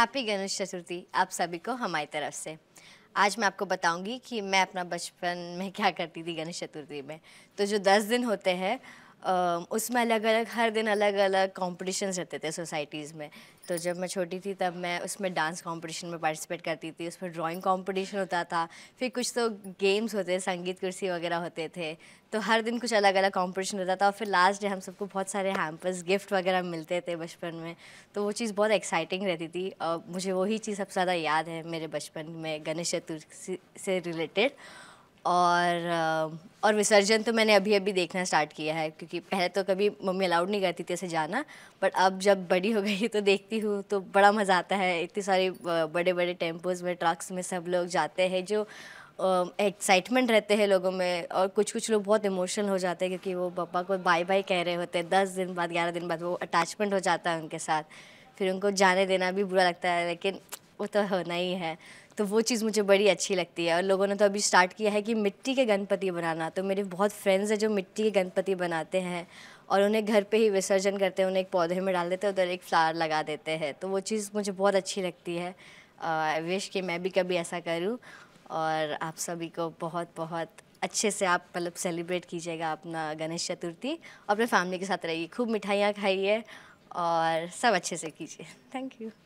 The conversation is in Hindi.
हैप्पी गणेश चतुर्थी आप सभी को हमारी तरफ से आज मैं आपको बताऊंगी कि मैं अपना बचपन में क्या करती थी गणेश चतुर्थी में तो जो दस दिन होते हैं उसमें अलग अलग हर दिन अलग अलग कॉम्पिटिशन्स रहते थे सोसाइटीज़ में तो जब मैं छोटी थी तब मैं उसमें डांस कॉम्पिटिशन में पार्टिसिपेट करती थी उसमें ड्राइंग कॉम्पिटिशन होता था फिर कुछ तो गेम्स होते संगीत कुर्सी वगैरह होते थे तो हर दिन कुछ अलग अलग कॉम्पिटिशन होता था और फिर लास्ट डे हम सबको बहुत सारे हैम्पर्स गिफ्ट वगैरह मिलते थे बचपन में तो वो चीज़ बहुत एक्साइटिंग रहती थी और मुझे वही चीज़ सबसे ज़्यादा याद है मेरे बचपन में गणेश चतुर्थी से रिलेटेड और और विसर्जन तो मैंने अभी अभी देखना स्टार्ट किया है क्योंकि पहले तो कभी मम्मी अलाउड नहीं करती थी ऐसे जाना बट अब जब बड़ी हो गई तो देखती हूँ तो बड़ा मज़ा आता है इतनी सारे बड़े बड़े टेम्पोज में ट्रक्स में सब लोग जाते हैं जो एक्साइटमेंट रहते हैं लोगों में और कुछ कुछ लोग बहुत इमोशनल हो जाते हैं क्योंकि वो पापा को बाय बाय कह रहे होते हैं दस दिन बाद ग्यारह दिन बाद वो अटैचमेंट हो जाता है उनके साथ फिर उनको जाने देना भी बुरा लगता है लेकिन वो तो होना ही है तो वो चीज़ मुझे बड़ी अच्छी लगती है और लोगों ने तो अभी स्टार्ट किया है कि मिट्टी के गणपति बनाना तो मेरे बहुत फ्रेंड्स हैं जो मिट्टी के गणपति बनाते हैं और उन्हें घर पे ही विसर्जन करते हैं उन्हें एक पौधे में डाल देते हैं उधर एक फ्लावर लगा देते हैं तो वो चीज़ मुझे बहुत अच्छी लगती है आई uh, विश कि मैं भी कभी ऐसा करूँ और आप सभी को बहुत बहुत अच्छे से आप मतलब सेलिब्रेट कीजिएगा अपना गणेश चतुर्थी और अपने फैमिली के साथ रहिए खूब मिठाइयाँ खाइए और सब अच्छे से कीजिए थैंक यू